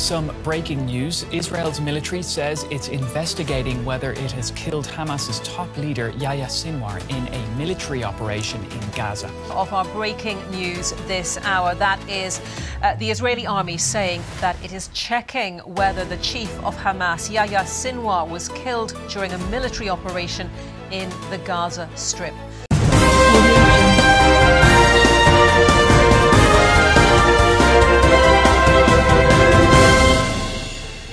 some breaking news. Israel's military says it's investigating whether it has killed Hamas's top leader, Yahya Sinwar, in a military operation in Gaza. Of our breaking news this hour, that is uh, the Israeli army saying that it is checking whether the chief of Hamas, Yahya Sinwar, was killed during a military operation in the Gaza Strip.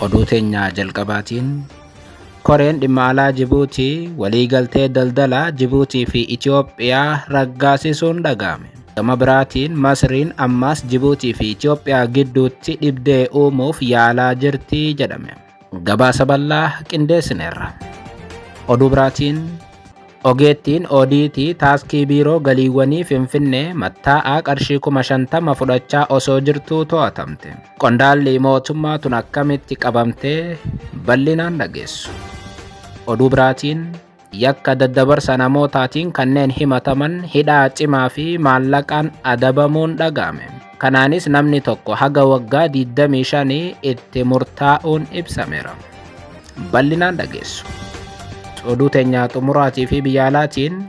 oduu teenyaa jalqabaatiin koreen dhimma alaa Jibuutii waliigaltee daldalaa Jibuutii fi Itiyoophiyaa raggaasisuun dhaga'ame. Gama biraatiin Masriin ammaas Jibuutii fi Itiyoophiyaa gidduutti dhibdee uumuuf yaalaa jirti jedhame. Gabaasa ballaa qindeessineerra. Oduu biraatiin Ogeettiin ODT taaskii biiroo galiiwwanii Finfinnee mattaa'aa qarshii kuma shantama fudhachaa osoo jirtuu to'atamte. Qondaalli mootummaa tun akkamitti qabamtee bal'inaan dhageessu. Oduu biraatiin yakka daddabarsa namootaatiin kanneen himataman hidhaa cimaa fi maallaqaan adabamuun dhaga'ame. Kanaanis namni tokko haga waggaa 25 itti murtaa'uun ibsameera. Bal'inaan dhageessu. oduu teenyaa xumuraatii fi biyyaalaatiin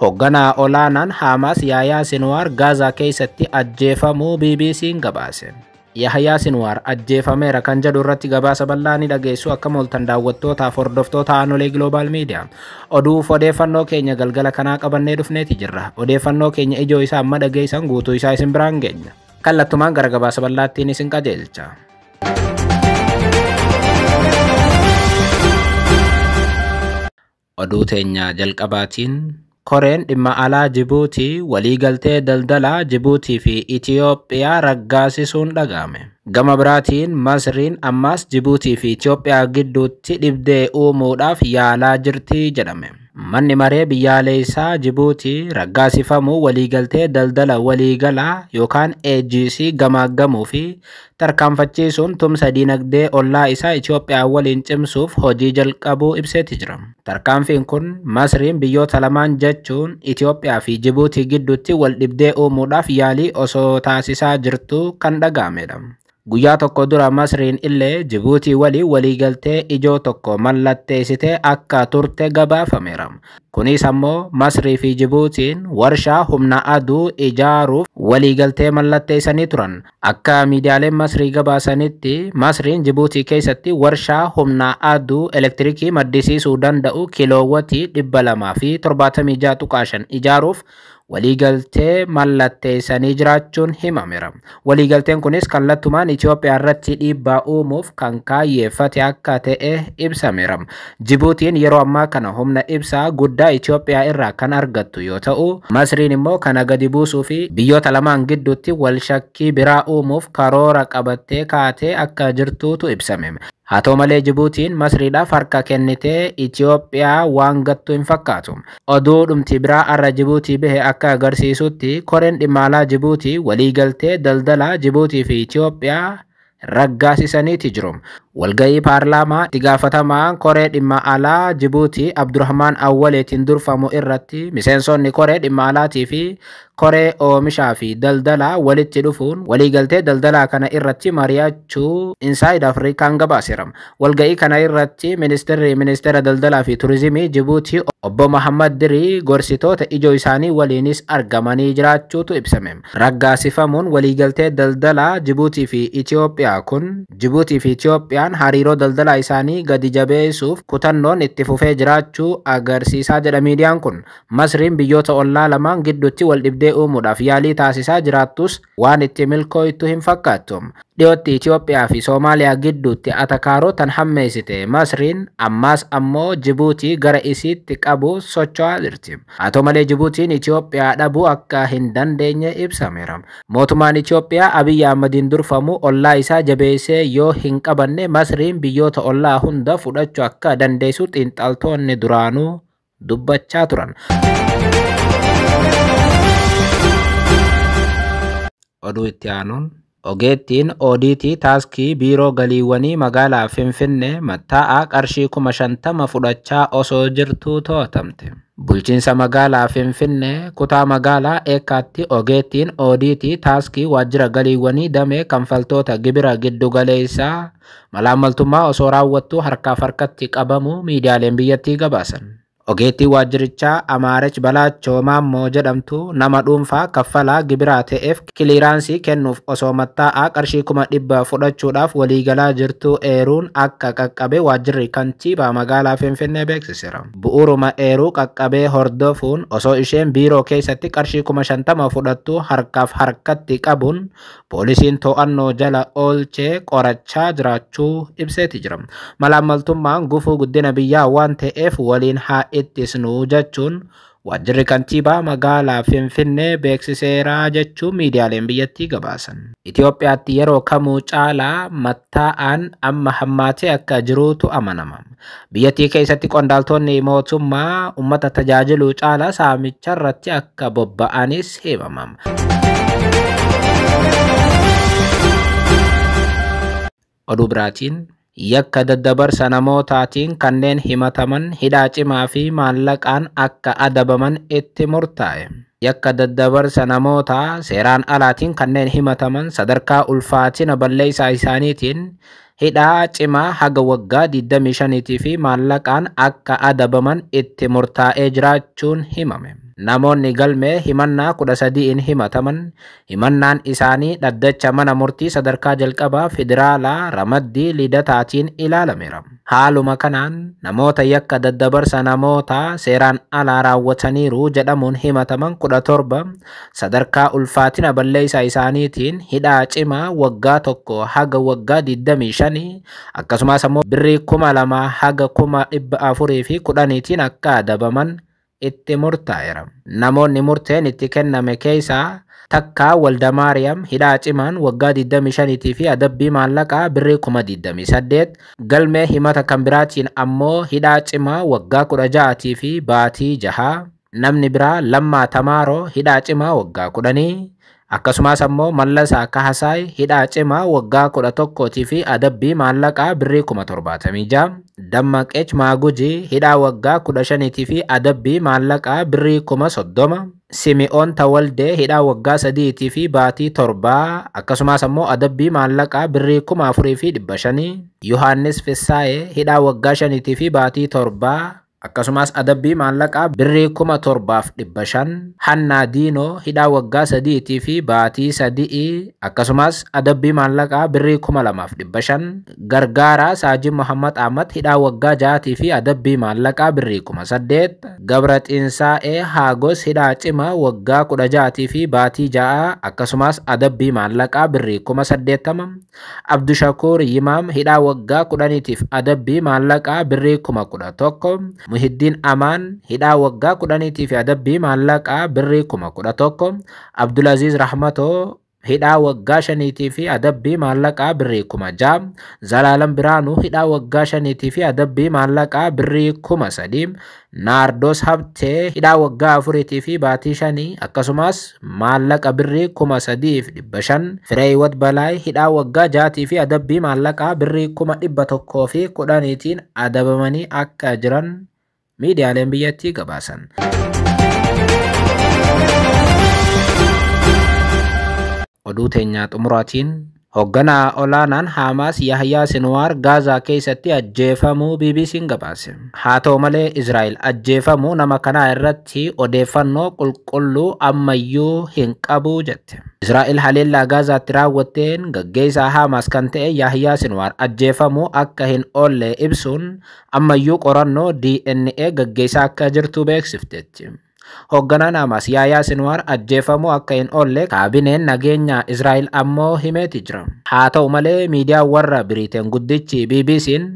hoogganaa olaanaan Haamaas Yaayaa Sinwaar Gaazaa keessatti ajjeefamuu BBC'n gabaase. Yahayaa Sinwaar ajjeefameera kan jedhu irratti gabaasa bal'aa ni dhageessu akka mooltan daawwattootaaf hordoftoota aanolee Global Media. Oduuf odeeffannoo keenya galgala kanaa qabannee dhufneetii jirra. Odeeffannoo keenya ijoo isaa amma dhageessan guutuu isaa isin biraan geenya. Kallattumaan gara gabaasa bal'aattiin isin qajeelcha. Oduu teenya jalqabaatiin Koreen dhimma alaa Jibuutii waliigaltee daldalaa Jibuutii fi Itiyoophiyaa raggaasisuun dhaga'ame. Gama biraatiin Masriin ammas Jibuutii fi Itiyoophiyaa gidduutti dhibdee uumuudhaaf yaalaa jirti jedhame. Manni maree biyyaalea isaa Jibuutii raggaasifamuu waliigaltee daldala waliigalaa yookaan AGC gamaaggamuu fi tarkaanfachiisuun tumsa dinagdee ollaa isaa Itoophiyaan waliin cimsuuf hojii jalqabuu ibseeti jira. Tarkaanfiin kun Masriin biyyoota lamaan jechuun Itoophiyaa fi Jibuutii gidduutti wal dhibdee uumuudhaaf yaalii osoo taasisaa jirtuu kan dhaga'amedha. guyyaa tokko dura masriin illee jibuutii walii waliigaltee ijoo tokko mallatteessitee akka turte gabaafameera. Kunis ammoo Masrii fi Jibuutiin warshaa humna aduu ijaaruuf waliigaltee mallatteessanii turan. Akka miidiyaaleen Masrii gabaasanitti Masriin Jibuutii keessatti warshaa humna aduu elektirikii maddisiisuu danda'u kiloowwatii dhibba lamaa fi torbaatamii jaa tuqaa ijaaruuf waliigaltee mallatteessanii jiraachuun himameram Waliigalteen kunis kallattumaan Itoophiyaa irratti dhiibbaa uumuuf kan kaayyeeffate akka ta'e ibsameram Jibuutiin yeroo ammaa kana humna ibsaa guddaa Itoophiyaa irraa kan argattu yoo ta'u, Masriin immoo kana gadi buusuu fi biyyoota lamaan gidduutti wal shakkii biraa uumuuf karoora qabattee kaatee akka jirtuutu ibsame. hatoo malee Jibuutiin Masriidhaaf harka kennitee Itoophiyaa waan gattu hin fakkaatu. Oduu dhumti biraa har'a Jibuutii bahe akka agarsiisutti koreen dhimaalaa Jibuutii waliigaltee daldalaa Jibuutii fi Itoophiyaa raggaasisaniiti jiru. Walga'ii paarlaamaa itti gaafatamaan koree dhimma alaa Jibuutii Abdurahmaan Awwaleetiin durfamu irratti miseensonni koree dhimma alaatii fi kore oomishaa fi daldalaa walitti dhufuun walii galtee daldalaa kana irratti mari'achuu insaaid afrikaan gabaasirama. Walga'ii kana irratti ministeerri ministeera daldalaa fi turizimii Jibuutii obbo Mahammad Dirii gorsitoota ijoo isaanii waliinis argamanii jiraachuutu ibsame. Raggaasifamuun waliigaltee daldalaa Jibuutii fi Itiyoophiyaa kun Jibuutii fi Itiyoophiyaan hariiroo daldalaa isaanii gadi jabeessuuf kutannoon itti fufee jiraachuu agarsiisaa jedha miidiyaan kun. Masriin biyyoota ollaa lamaan gidduutti wal dhibdee dhiibbee uumuudhaaf yaalii taasisaa jiraattus waan itti milkooytu hin fakkaattu. Dhiyootti Itoophiyaa fi Soomaaliyaa gidduutti atakaaroo tan hammeessite Masriin ammaas ammoo Jibuutii gara isiitti qabu socho'aa jirti. Haa ta'u malee Jibuutiin Itoophiyaa dhabuu akka hin dandeenye ibsameera. Mootummaan Itoophiyaa Abiyyi Ahmadiin durfamu ollaa isaa jabeessee yoo hin qabanne Masriin biyyoota ollaa hunda fudhachuu akka dandeessu xiinxaltoonni duraanuu dubbachaa turan. Oduu itti aanuun. Ogeettiin oodiitii taaskii biiroo galiiwwanii magaalaa Finfinnee matta'aa qarshii kuma shantama fudhachaa osoo jirtuu to'atamte. Bulchiinsa magaalaa Finfinnee kutaa magaalaa Eekkaatti ogeettiin oodiitii taaskii waajjira galiiwwanii damee kanfaltoota gibira giddugaleessaa malaan maltummaa osoo raawwattuu harkaaf harkatti qabamuu miidiyaaleen biyyattii gabaasan. Ogeettii waajjirichaa Amaarech Balaachooma ammoo jedhamtu nama dhuunfaa kaffalaa gibiraa ta'eef kiliiraansii kennuuf osoo mattaa'aa qarshii kuma dhibba fudhachuudhaaf waliigalaa jirtu eeruun akka qaqqabe waajjirri kantiibaa magaalaa Finfinnee beeksiseera. Bu'uuruma eeruu qaqqabee hordofuun osoo isheen biiroo keessatti qarshii kuma shantama fudhattu harkaaf harkatti qabuun poolisiin to'annoo jala oolchee qorachaa jiraachuu ibseeti jira. Malaammaltummaan gufu guddina biyyaa waan ta'eef waliin haa itti isnuu jechuun waajjirri kantiibaa magaalaa Finfinnee beeksiseeraa jechuun miidiyaaleen biyyattii gabaasan. Itiyoophiyaatti yeroo kamuu caalaa mattaa'aan amma hammaatee akka jiruutu amanama. Biyyattii keessatti qondaaltonni mootummaa uummata tajaajiluu caalaa saamicha irratti akka bobba'anis himamama. Oduu biraatiin yakka daddabarsa namootaatiin kanneen himataman hidhaa cimaa fi maallaqaan akka adabaman itti murtaa'e. Yakka daddabarsa namootaa seeraan alaatiin kanneen himataman sadarkaa ulfaatina balleessaa isaaniitiin hidhaa cimaa haga waggaa 25 fi maallaqaan akka adabaman itti murtaa'ee jiraachuun himame. namoonni galmee himannaa kudha in himataman himannaan isani dhaddacha mana murtii sadarkaa jalqabaa federaalaa ramaddii lidataatiin ilaalameera haaluma kanaan namoota yakka daddabarsa seran alara alaa raawwataniiru jedhamuun himataman kudha torba ulfatina ulfaatina isani tin hidhaa cimaa waggaa tokko haga waggaa digdamii shanii akkasumas ammoo birrii kuma lama haga kuma dhibba afurii fi kudhaniitiin akka adabaman itti murtaa'eera. Namoonni murteen itti kenname keessaa takka walda maariyaam hidhaa cimaan waggaa 25 fi adabbii maallaqaa birrii 28 galmee himata kan biraatiin ammoo hidhaa cimaa waggaa 16 fi baatii jahaa namni biraa lammaa tamaaroo hidhaa cimaa waggaa 10 Akkasumas ammoo Mallasaa Kahasaay hidhaa cimaa waggaa kudha tokkootii fi adabbii maallaqaa birrii kuma torbaatamii ja'a. Dammaqeech Maagujii hidhaa waggaa kudha shaniitii fi adabbii maallaqaa birrii kuma soddoma. Simi'oon Tawaldee hidhaa waggaa sadiitii fi baatii torbaa akkasumas ammoo adabbii maallaqaa birrii kuma afurii fi dhibba shanii. Yohaannis Fissaa'ee hidhaa waggaa shaniitii fi baatii torbaa Akkasumas adabbii maallaqaa birrii kuma torbaaf dhibba shan hannaa diinoo hidhaa waggaa sadiitii fi baatii sadi'i akkasumas adabbii maallaqaa birrii kuma lamaaf dhibba shan gargaaraa Muhammad Ahmad hidhaa waggaa jaatii fi adabbii maallaqaa birrii kuma saddeet gabra xiinsaa'ee haagos hidhaa cima waggaa kudha jaatii fi baatii ja'a akkasumas adabbii maallaqaa birrii kuma saddeettama Abdushakuur Yimaam hidhaa waggaa kudhaniitiif adabbii maallaqaa birrii kuma kudha tokko Muhiddiin Amaan hidhaa waggaa kudhaniitii fi adabbii maallaqaa birrii kuma kudha tokko Abdulaziz Rahmatoo hidhaa waggaa shaniitii fi adabbii maallaqaa birrii kuma ja'a Zalaalan Biraanuu hidhaa waggaa shaniitii fi adabbii maallaqaa birrii kuma sadii Naardos Habtee hidhaa waggaa afuriitii fi baatii shanii akkasumas maallaqa birrii kuma sadii fi dhibba shan Fireewat Balaay hidhaa waggaa jaatii fi adabbii maallaqaa birrii kuma dhibba tokkoo fi kudhaniitiin adabamanii akka jiran miidiyaaleen biyyattii gabaasan. Oduu teenyaa xumuraatiin Hoogganaa olaaanaan Haamaas Yahyaa Sinuwaar Gaazaa keessatti ajjeefamuu BBC'n gabaase. Haa ta'u malee Israa'el ajjeefamuu nama kanaa irratti odeeffannoo qulqulluu ammayyuu hin qabu jette. Israa'el haleellaa Gaazaatti raawwatteen gaggeessaa Haamaas kan ta'e Yahyaa Sinuwaar ajjeefamuu akka hin oolle ibsuun ammayyuu qorannoo DNA gaggeessaa akka jirtu beeksifteetti. Hoogganaan Hamas Yaayaa Sinwaar ajjeefamuu akka hin oolle kaabineen nageenya Israa'el ammoo himeeti jira. Haa ta'u malee miidiyaan warra Biriteen guddichi BBC'n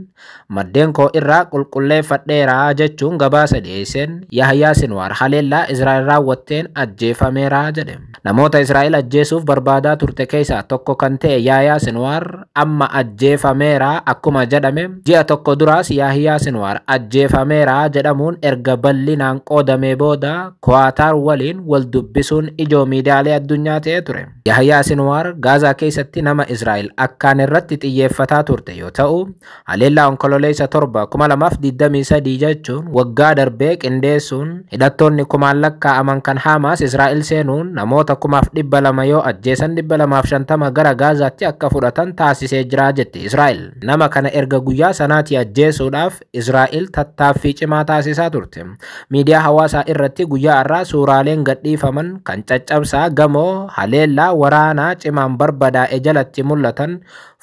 maddeen koo irraa qulqulleeffadheera jechuun gabaasa dhiyeesseen Yaayaa Sinwaar haleellaa Israa'el raawwatteen ajjeefameera jedhe. Namoota Israa'el ajjeesuuf barbaadaa turte keessaa tokko kan ta'e Yaayaa Sinwaar amma ajjeefameera akkuma jedhame ji'a tokko duraas Yaahiyaa Sinwaar ajjeefameera jedhamuun erga bal'inaan qoodamee booda Ko'atar waliin wal dubbisuun ijoo miidiyaalee addunyaa ta'ee ture. Yahayaa sinuar Gaazaa keessatti nama Israa'el akkaan irratti xiyyeeffataa turte yoo ta'u, haleellaa onkololeessa torba 2023 jechuun waggaa darbee qindeessuun hidhattoonni kumaan lakkaa'aman kan Haamaas Israa'el seenuun namoota 200,000 yoo ajjeesan 250 gara Gaazaatti akka fudhatan taasisee jira jetti Israa'el. Nama kana erga guyyaa sanaatii ajjeesuudhaaf Israa'el tattaaffii cimaa taasisaa turte. Miidiyaa hawaasaa irratti guyyaa irraa suuraaleen gadhiifaman kan caccabsa gamoo haleellaa waraanaa cimaan barbadaa'e jalatti mul'atan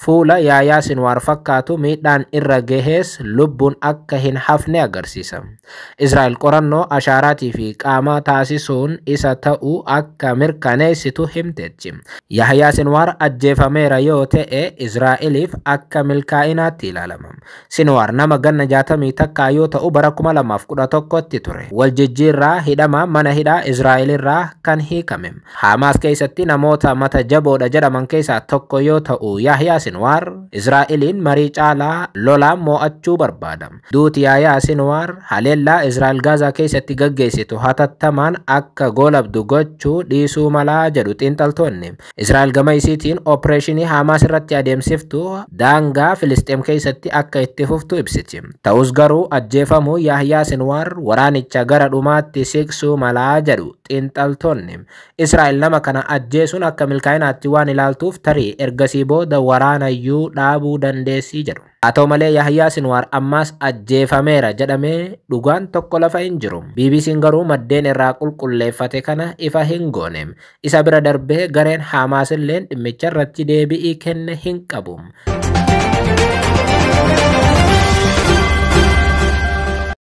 fuula yaayaa sinwaar fakkaatu miidhaan irra gahees lubbuun akka hin hafne agarsiisa israa'el qorannoo ashaaraatii fi qaamaa taasisuun isa ta'u akka mirkaneessitu himteetti yaayaa sinwaar ajjeefameera yoo ta'e israa'eliif akka milkaa'inaatti ilaalama sinwaar nama ganna jaatamii takkaa yoo ta'u bara kuma lamaaf kudha tokkotti ture waljijjiirraa hidhama mana hidhaa israa'elirraa kan hiikame haamaas keessatti namoota mata jaboodha jedhaman keessaa tokko yoo ta'u yaayaa Sinwaar Israa'eliin marii caalaa lolaan moo'achuu barbaadama. Duuti yaayaa Sinwaar haleellaa Israa'el Gaazaa keessatti gaggeessitu hatattamaan akka golabdu gochuu dhiisuu malaa jedhu xiinxaltoonni. Israa'el gama isiitiin ooppireeshinii Haamaas irratti adeemsiftu daangaa Filisxeem keessatti akka itti fuftu ibsiti. Ta'us garuu ajjeefamuu Yaahiyaa Sinwaar waraanicha gara dhumaatti siqsuu malaa jedhu xiinxaltoonni. Israa'el nama kana ajjeesuun akka milkaa'inaatti waan ilaaltuuf tarii ergasii booda waraana kanayyuu dhaabuu dandeessii jedhu. Haa ta'u malee Yahyaa Sinwaar ammaas ajjeefameera jedhamee dhugaan tokko lafa hin jiru. BBC'n garuu maddeen irraa qulqulleeffate kana ifa hin goone. Isa bira darbee gareen Haamaas illee dhimmicha irratti deebi'ii kenne hin qabu.